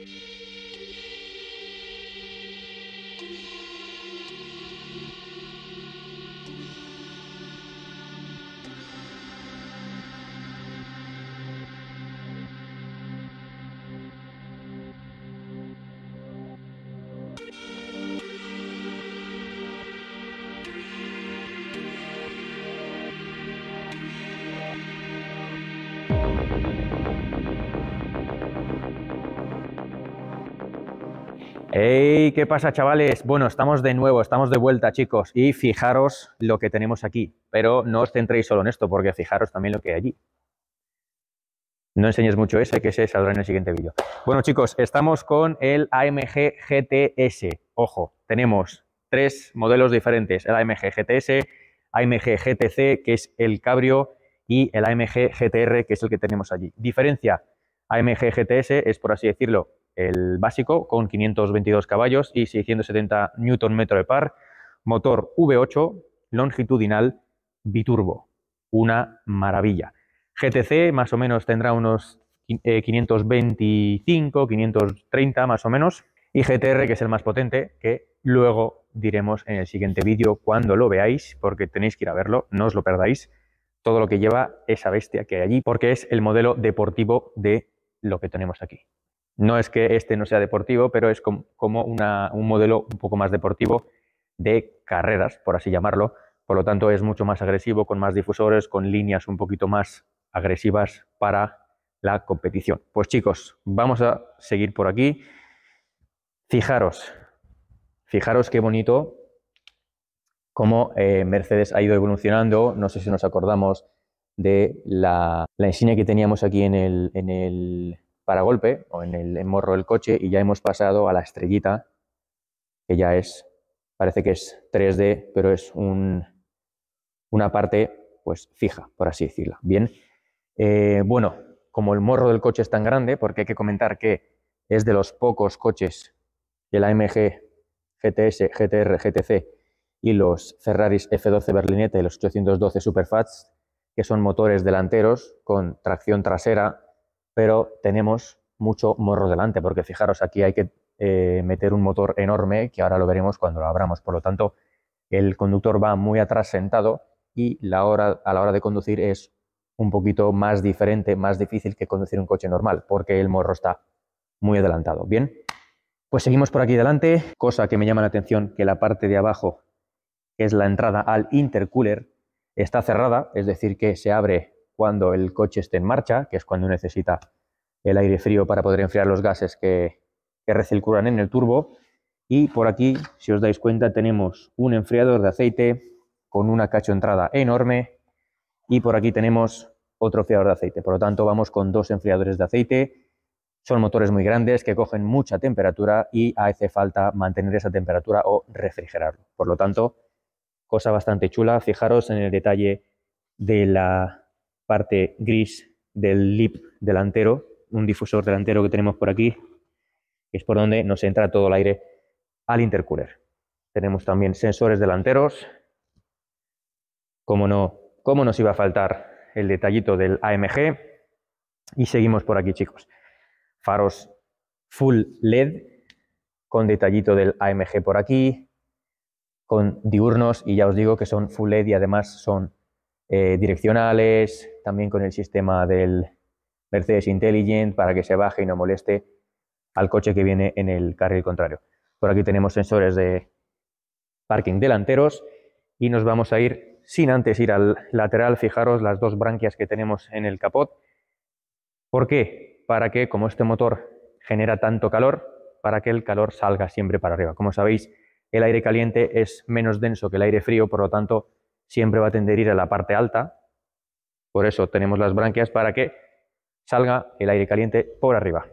Thank you. ¡Ey! ¿Qué pasa, chavales? Bueno, estamos de nuevo, estamos de vuelta, chicos. Y fijaros lo que tenemos aquí. Pero no os centréis solo en esto, porque fijaros también lo que hay allí. No enseñes mucho ese, que se saldrá en el siguiente vídeo. Bueno, chicos, estamos con el AMG GTS. Ojo, tenemos tres modelos diferentes. El AMG GTS, AMG GTC, que es el cabrio, y el AMG GTR, que es el que tenemos allí. Diferencia, AMG GTS es, por así decirlo, el básico con 522 caballos y 670 Nm de par, motor V8 longitudinal biturbo. Una maravilla. GTC más o menos tendrá unos 525, 530 eh, más o menos. Y GTR, que es el más potente, que luego diremos en el siguiente vídeo cuando lo veáis, porque tenéis que ir a verlo, no os lo perdáis, todo lo que lleva esa bestia que hay allí, porque es el modelo deportivo de lo que tenemos aquí. No es que este no sea deportivo, pero es como un modelo un poco más deportivo de carreras, por así llamarlo. Por lo tanto, es mucho más agresivo, con más difusores, con líneas un poquito más agresivas para la competición. Pues chicos, vamos a seguir por aquí. Fijaros, fijaros qué bonito cómo eh, Mercedes ha ido evolucionando. No sé si nos acordamos de la, insignia que teníamos aquí en el golpe o en el morro del coche y ya hemos pasado a la estrellita, que ya es, parece que es 3D, pero es un, una parte pues fija, por así decirlo. Bien, eh, bueno, como el morro del coche es tan grande, porque hay que comentar que es de los pocos coches la AMG GTS, GTR, GTC y los Ferraris F12 Berlinetta y los 812 Superfats, que son motores delanteros con tracción trasera pero tenemos mucho morro delante, porque fijaros, aquí hay que eh, meter un motor enorme, que ahora lo veremos cuando lo abramos. Por lo tanto, el conductor va muy atrás sentado y a la hora de conducir es un poquito más diferente, más difícil que conducir un coche normal, porque el morro está muy adelantado. Bien, pues seguimos por aquí delante, cosa que me llama la atención, que la parte de abajo, es la entrada al intercooler, está cerrada, es decir, que se abre cuando el coche esté en marcha, que es cuando necesita el aire frío para poder enfriar los gases que, recirculan en el turbo. Y por aquí, si os dais cuenta, tenemos un enfriador de aceite con una cacho entrada enorme y por aquí tenemos otro enfriador de aceite. Por lo tanto, vamos con dos enfriadores de aceite. Son motores muy grandes que cogen mucha temperatura y hace falta mantener esa temperatura o refrigerarlo. Por lo tanto, cosa bastante chula. Fijaros en el detalle de la, parte gris del lip delantero, un difusor delantero que tenemos por aquí, es por donde nos entra todo el aire al intercooler. Tenemos también sensores delanteros. Como no, cómo nos iba a faltar el detallito del AMG. Y seguimos por aquí, chicos. Faros full LED con detallito del AMG por aquí, con diurnos y ya os digo que son full LED y además son eh, direccionales, también con el sistema del Mercedes Intelligent para que se baje y no moleste al coche que viene en el carril contrario. Por aquí tenemos sensores de parking delanteros y nos vamos a ir sin antes ir al lateral. Fijaros las dos branquias que tenemos en el capot. ¿Por qué? Para que como este motor genera tanto calor, para que el calor salga siempre para arriba. Como sabéis, el aire caliente es menos denso que el aire frío, por lo tanto, siempre va a tender a ir a la parte alta. Por eso tenemos las branquias para que salga el aire caliente por arriba.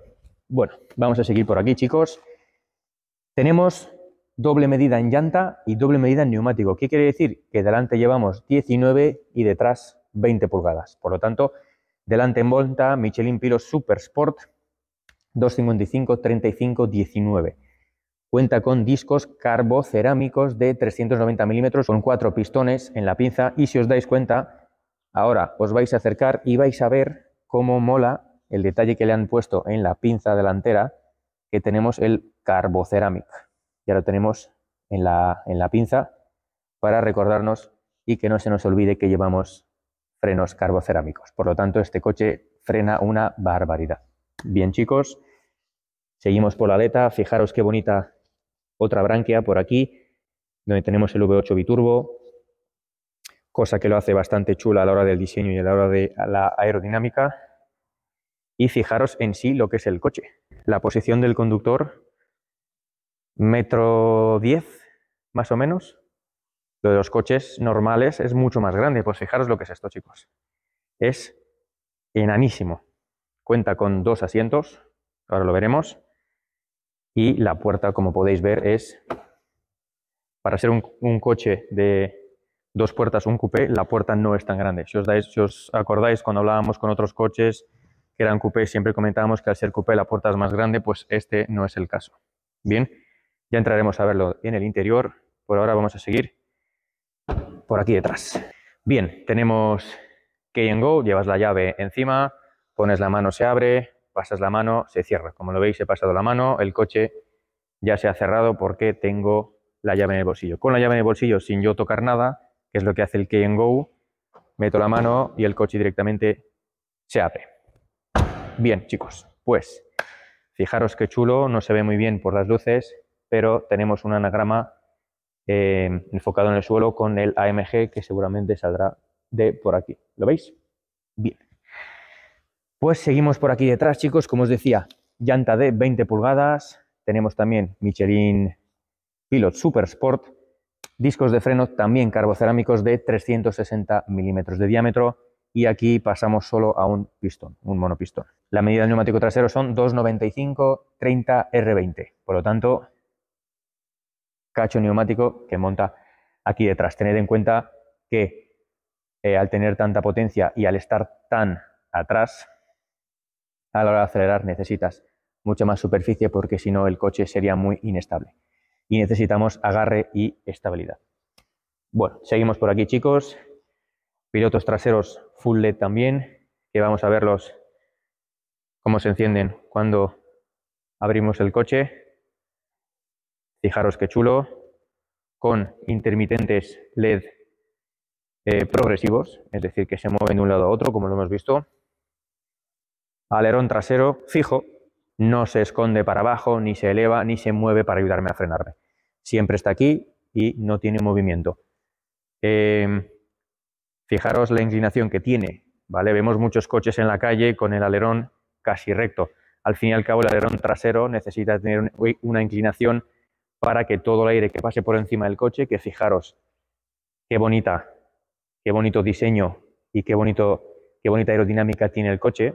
Bueno, vamos a seguir por aquí, chicos. Tenemos doble medida en llanta y doble medida en neumático. ¿Qué quiere decir? Que delante llevamos 19 y detrás 20 pulgadas. Por lo tanto, delante en volta, Michelin Pilo Super Sport 255 35 19. Cuenta con discos carbocerámicos de 390 milímetros con cuatro pistones en la pinza y si os dais cuenta, ahora os vais a acercar y vais a ver cómo mola el detalle que le han puesto en la pinza delantera que tenemos el carbocerámico. Ya lo tenemos en la, en la pinza para recordarnos y que no se nos olvide que llevamos frenos carbocerámicos. Por lo tanto, este coche frena una barbaridad. Bien chicos, seguimos por la aleta. Fijaros qué bonita otra branquia por aquí, donde tenemos el V8 biturbo, cosa que lo hace bastante chula a la hora del diseño y a la hora de la aerodinámica. Y fijaros en sí lo que es el coche. La posición del conductor, metro 10 más o menos. Lo de los coches normales es mucho más grande. Pues fijaros lo que es esto, chicos. Es enanísimo. Cuenta con dos asientos, ahora lo veremos. Y la puerta, como podéis ver, es, para ser un, coche de dos puertas, un coupé, la puerta no es tan grande. Si os, dais, acordáis, cuando hablábamos con otros coches que eran coupé, siempre comentábamos que al ser coupé la puerta es más grande, pues este no es el caso. Bien, ya entraremos a verlo en el interior. Por ahora vamos a seguir por aquí detrás. Bien, tenemos Key Go, llevas la llave encima, pones la mano, se abre, pasas la mano, se cierra. Como lo veis, he pasado la mano, el coche ya se ha cerrado porque tengo la llave en el bolsillo. Con la llave en el bolsillo, sin yo tocar nada, que es lo que hace el Key Go, meto la mano y el coche directamente se abre. Bien, chicos, pues fijaros qué chulo, no se ve muy bien por las luces, pero tenemos un anagrama eh, enfocado en el suelo con el AMG que seguramente saldrá de por aquí. ¿Lo veis? Bien. Pues seguimos por aquí detrás, chicos. Como os decía, llanta de 20 pulgadas. Tenemos también Michelin Pilot Super Sport. Discos de freno también carbocerámicos de 360 milímetros de diámetro. Y aquí pasamos solo a un pistón, un monopistón. La medida del neumático trasero son 295-30R20. Por lo tanto, cacho neumático que monta aquí detrás. Tened en cuenta que eh, al tener tanta potencia y al estar tan atrás, a la hora de acelerar necesitas mucha más superficie porque si no el coche sería muy inestable. Y necesitamos agarre y estabilidad. Bueno, seguimos por aquí chicos. Pilotos traseros full LED también, que vamos a verlos cómo se encienden cuando abrimos el coche. Fijaros qué chulo, con intermitentes LED eh, progresivos, es decir, que se mueven de un lado a otro, como lo hemos visto alerón trasero fijo, no se esconde para abajo, ni se eleva, ni se mueve para ayudarme a frenarme. Siempre está aquí y no tiene movimiento. Em, fijaros la inclinación que tiene, ¿vale? Vemos muchos coches en la calle con el alerón casi recto. Al fin y al cabo, el alerón trasero necesita tener una inclinación para que todo el aire que pase por encima del coche, que fijaros, qué bonita, qué bonito diseño y qué, bonito, qué bonita aerodinámica tiene el coche,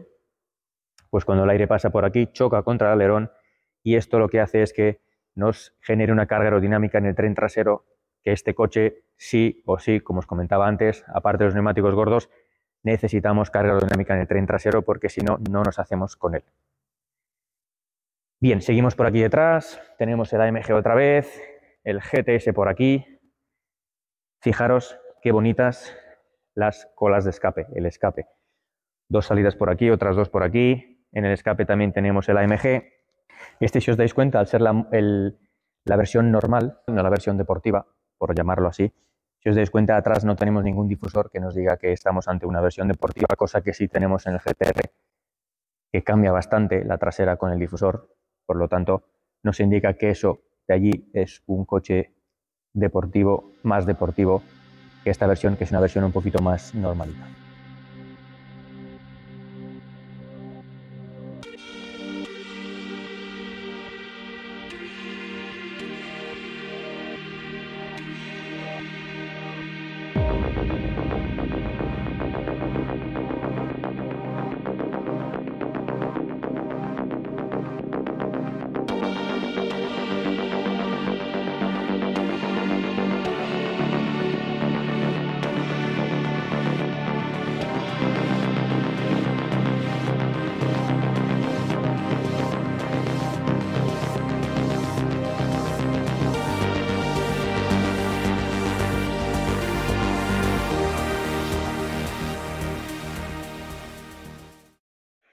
pues cuando el aire pasa por aquí choca contra el alerón y esto lo que hace es que nos genere una carga aerodinámica en el tren trasero que este coche sí o sí, como os comentaba antes, aparte de los neumáticos gordos, necesitamos carga aerodinámica en el tren trasero porque si no, no nos hacemos con él. Bien, seguimos por aquí detrás, tenemos el AMG otra vez, el GTS por aquí. Fijaros qué bonitas las colas de escape, el escape. Dos salidas por aquí, otras dos por aquí, en el escape también tenemos el AMG. Este, si os dais cuenta, al ser la, la versión normal, no la versión deportiva, por llamarlo así, si os dais cuenta, atrás no tenemos ningún difusor que nos diga que estamos ante una versión deportiva, cosa que sí tenemos en el GTR, que cambia bastante la trasera con el difusor. Por lo tanto, nos indica que eso de allí es un coche deportivo, más deportivo que esta versión, que es una versión un poquito más normalita.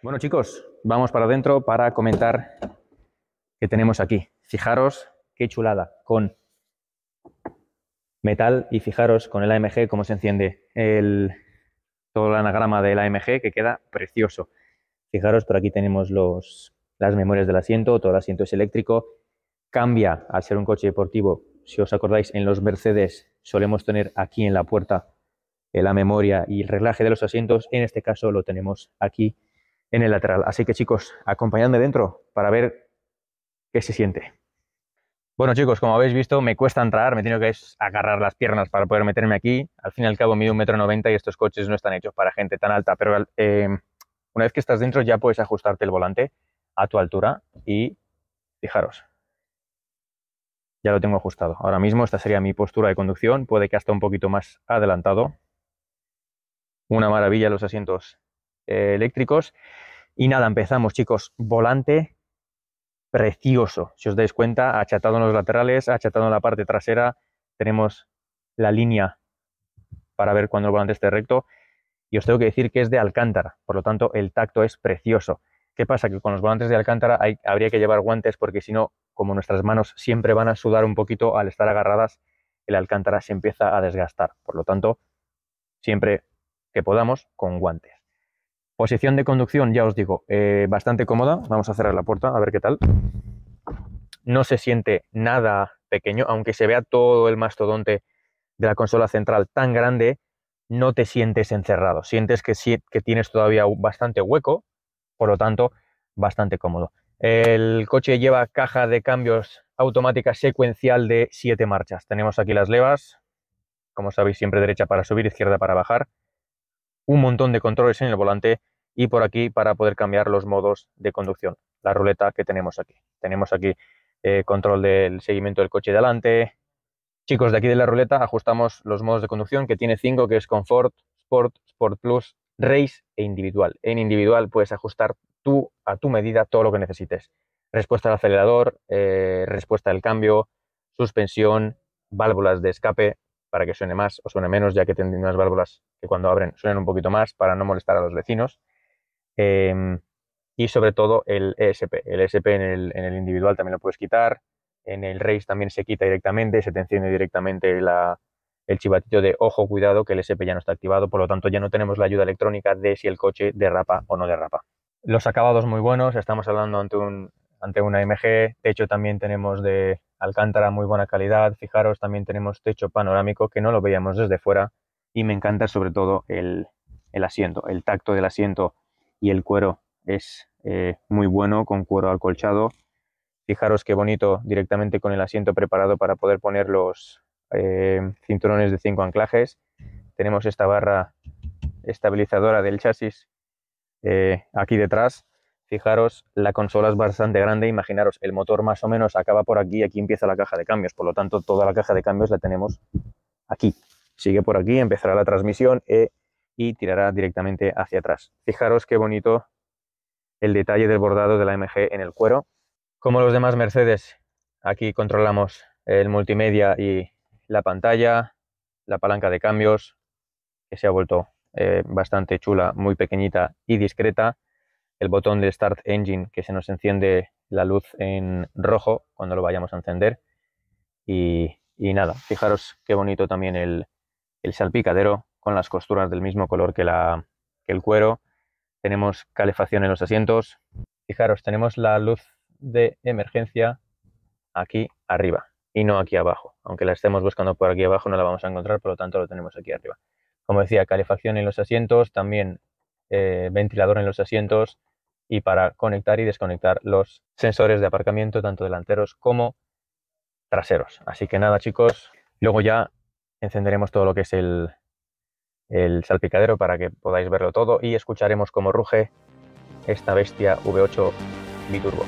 Bueno, chicos, vamos para adentro para comentar qué tenemos aquí. Fijaros qué chulada, con metal y fijaros con el AMG cómo se enciende todo el anagrama del AMG que queda precioso. Fijaros, por aquí tenemos los, las memorias del asiento, todo el asiento es eléctrico. Cambia al ser un coche deportivo. Si os acordáis, en los Mercedes solemos tener aquí en la puerta la memoria y el reglaje de los asientos. En este caso lo tenemos aquí en el lateral. Así que chicos, acompañadme dentro para ver qué se siente. Bueno chicos, como habéis visto, me cuesta entrar, me tengo que agarrar las piernas para poder meterme aquí. Al fin y al cabo mido un metro noventa y estos coches no están hechos para gente tan alta, pero eh, una vez que estás dentro ya puedes ajustarte el volante a tu altura y fijaros, ya lo tengo ajustado. Ahora mismo esta sería mi postura de conducción, puede que hasta un poquito más adelantado. Una maravilla los asientos eh, eléctricos. Y nada, empezamos chicos, volante precioso, si os dais cuenta, achatado en los laterales, achatado en la parte trasera, tenemos la línea para ver cuando el volante esté recto. Y os tengo que decir que es de Alcántara, por lo tanto el tacto es precioso. ¿Qué pasa? Que con los volantes de Alcántara habría que llevar guantes porque si no, como nuestras manos siempre van a sudar un poquito al estar agarradas, el Alcántara se empieza a desgastar. Por lo tanto, siempre que podamos, con guantes. Posición de conducción, ya os digo, eh, bastante cómoda. Vamos a cerrar la puerta a ver qué tal. No se siente nada pequeño, aunque se vea todo el mastodonte de la consola central tan grande, no te sientes encerrado. Sientes que, que tienes todavía bastante hueco, por lo tanto, bastante cómodo. El coche lleva caja de cambios automática secuencial de 7 marchas. Tenemos aquí las levas, como sabéis, siempre derecha para subir, izquierda para bajar un montón de controles en el volante y por aquí para poder cambiar los modos de conducción, la ruleta que tenemos aquí. Tenemos aquí eh, control del seguimiento del coche de delante. Chicos, de aquí de la ruleta ajustamos los modos de conducción que tiene 5, que es Comfort, Sport, Sport Plus, Race e Individual. En individual puedes ajustar tú a tu medida todo lo que necesites. Respuesta al acelerador, eh, respuesta al cambio, suspensión, válvulas de escape, para que suene más o suene menos, ya que tienen unas válvulas que cuando abren suenan un poquito más para no molestar a los vecinos. Em, y sobre todo el ESP. El ESP en el, en el, individual también lo puedes quitar. En el race también se quita directamente, se te enciende directamente la, el chivatito de ojo, cuidado, que el ESP ya no está activado. Por lo tanto, ya no tenemos la ayuda electrónica de si el coche derrapa o no derrapa. Los acabados muy buenos, estamos hablando ante un ante una MG. Techo también tenemos de alcántara, muy buena calidad. Fijaros, también tenemos techo panorámico que no lo veíamos desde fuera y me encanta sobre todo el, asiento, el tacto del asiento y el cuero es eh, muy bueno con cuero alcolchado, Fijaros qué bonito directamente con el asiento preparado para poder poner los eh, cinturones de cinco anclajes. Tenemos esta barra estabilizadora del chasis eh, aquí detrás Fijaros, la consola es bastante grande, imaginaros, el motor más o menos acaba por aquí, y aquí empieza la caja de cambios, por lo tanto toda la caja de cambios la tenemos aquí. Sigue por aquí, empezará la transmisión eh, y tirará directamente hacia atrás. Fijaros qué bonito el detalle del bordado de la MG en el cuero. Como los demás Mercedes, aquí controlamos el multimedia y la pantalla, la palanca de cambios, que se ha vuelto eh, bastante chula, muy pequeñita y discreta el botón de Start Engine que se nos enciende la luz en rojo cuando lo vayamos a encender. Y, nada, fijaros qué bonito también el, salpicadero con las costuras del mismo color que, la, que el cuero. Tenemos calefacción en los asientos. Fijaros, tenemos la luz de emergencia aquí arriba y no aquí abajo. Aunque la estemos buscando por aquí abajo no la vamos a encontrar, por lo tanto lo tenemos aquí arriba. Como decía, calefacción en los asientos, también eh, ventilador en los asientos, y para conectar y desconectar los sensores de aparcamiento, tanto delanteros como traseros. Así que nada, chicos, luego ya encenderemos todo lo que es el, el salpicadero para que podáis verlo todo y escucharemos cómo ruge esta bestia V8 biturbo.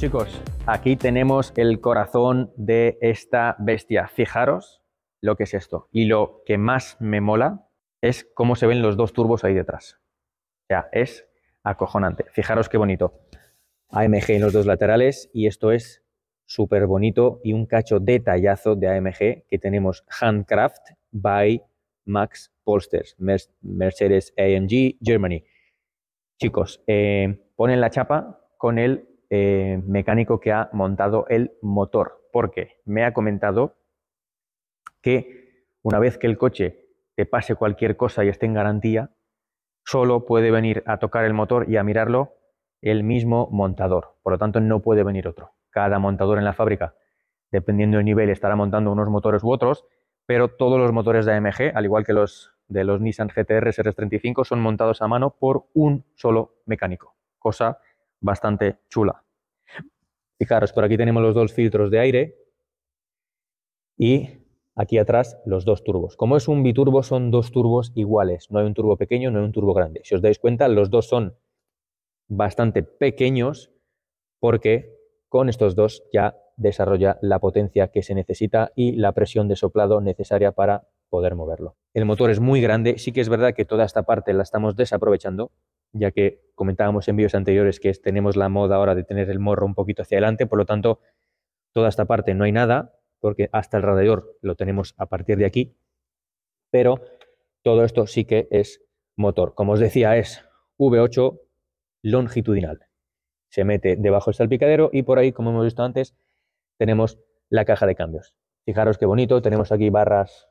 chicos, aquí tenemos el corazón de esta bestia. Fijaros lo que es esto. Y lo que más me mola es cómo se ven los dos turbos ahí detrás. O sea, es acojonante. Fijaros qué bonito. AMG en los dos laterales y esto es súper bonito y un cacho detallazo de AMG que tenemos Handcraft by Max Polsters, Mercedes AMG Germany. Chicos, eh, ponen la chapa con el eh, mecánico que ha montado el motor, porque me ha comentado que una vez que el coche te pase cualquier cosa y esté en garantía, solo puede venir a tocar el motor y a mirarlo el mismo montador. Por lo tanto, no puede venir otro. Cada montador en la fábrica, dependiendo del nivel, estará montando unos motores u otros, pero todos los motores de AMG, al igual que los de los Nissan GTR sr 35, son montados a mano por un solo mecánico, cosa bastante chula. Fijaros, por aquí tenemos los dos filtros de aire y aquí atrás los dos turbos. Como es un biturbo, son dos turbos iguales. No hay un turbo pequeño, no hay un turbo grande. Si os dais cuenta, los dos son bastante pequeños porque con estos dos ya desarrolla la potencia que se necesita y la presión de soplado necesaria para poder moverlo. El motor es muy grande, sí que es verdad que toda esta parte la estamos desaprovechando, ya que comentábamos en vídeos anteriores que tenemos la moda ahora de tener el morro un poquito hacia adelante, por lo tanto, toda esta parte no hay nada, porque hasta el radiador lo tenemos a partir de aquí, pero todo esto sí que es motor. Como os decía, es V8 longitudinal. Se mete debajo del salpicadero y por ahí, como hemos visto antes, tenemos la caja de cambios. Fijaros qué bonito, tenemos aquí barras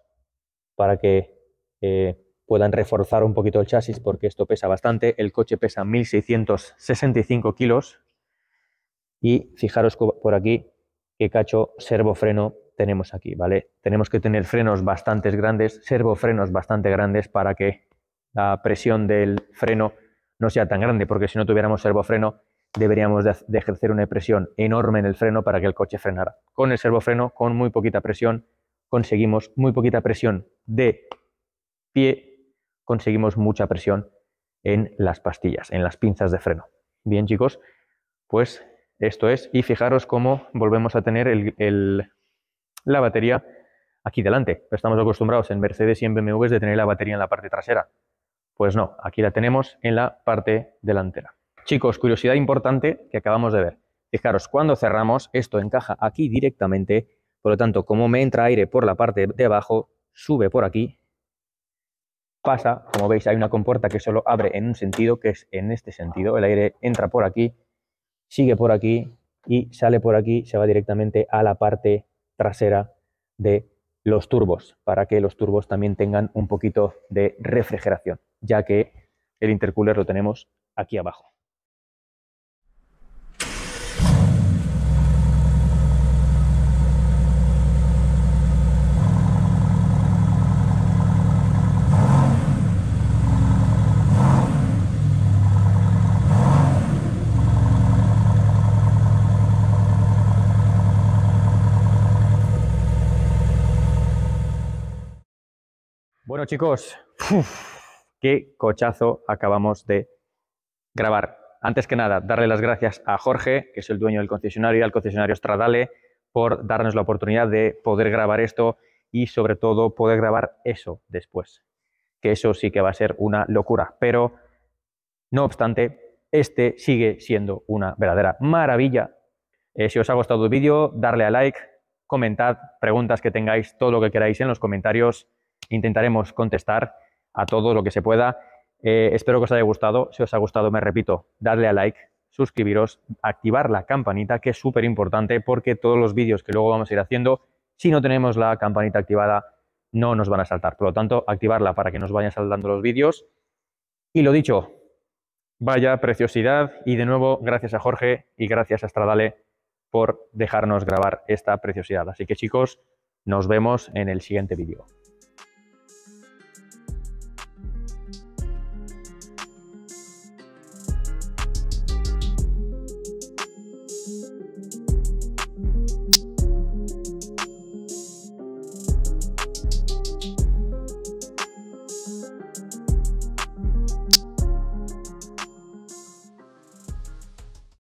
para que eh, puedan reforzar un poquito el chasis porque esto pesa bastante. El coche pesa 1665 kilos y fijaros por aquí qué cacho servofreno tenemos aquí, ¿vale? Tenemos que tener frenos bastante grandes, servofrenos bastante grandes para que la presión del freno no sea tan grande porque si no tuviéramos servofreno deberíamos de, ejercer una presión enorme en el freno para que el coche frenara. Con el servofreno, con muy poquita presión, conseguimos muy poquita presión de pie conseguimos mucha presión en las pastillas, en las pinzas de freno. Bien, chicos, pues esto es. Y fijaros cómo volvemos a tener la batería aquí delante. Estamos acostumbrados en Mercedes y en BMWs de tener la batería en la parte trasera. Pues no, aquí la tenemos en la parte delantera. Chicos, curiosidad importante que acabamos de ver. Fijaros, cuando cerramos, esto encaja aquí directamente. Por lo tanto, como me entra aire por la parte de abajo, sube por aquí pasa, como veis, hay una compuerta que solo abre en un sentido, que es en este sentido. El aire entra por aquí, sigue por aquí y sale por aquí, se va directamente a la parte trasera de los turbos, para que los turbos también tengan un poquito de refrigeración, ya que el intercooler lo tenemos aquí abajo. Bueno, chicos, qué cochazo acabamos de grabar. Antes que nada, darle las gracias a Jorge, que es el dueño del concesionario, al concesionario Stradale, por darnos la oportunidad de poder grabar esto y sobre todo poder grabar eso después. Que eso sí que va a ser una locura. Pero, no obstante, este sigue siendo una verdadera maravilla. Eh, si os ha gustado el vídeo, darle a like, comentad preguntas que tengáis, todo lo que queráis en los comentarios intentaremos contestar a todo lo que se pueda. Eh, espero que os haya gustado. Si os ha gustado, me repito, darle a like, suscribiros, activar la campanita, que es súper importante porque todos los vídeos que luego vamos a ir haciendo, si no tenemos la campanita activada, no nos van a saltar. Por lo tanto, activarla para que nos vayan saltando los vídeos. Y lo dicho, vaya preciosidad. Y de nuevo, gracias a Jorge y gracias a Estradale por dejarnos grabar esta preciosidad. Así que chicos, nos vemos en el siguiente vídeo.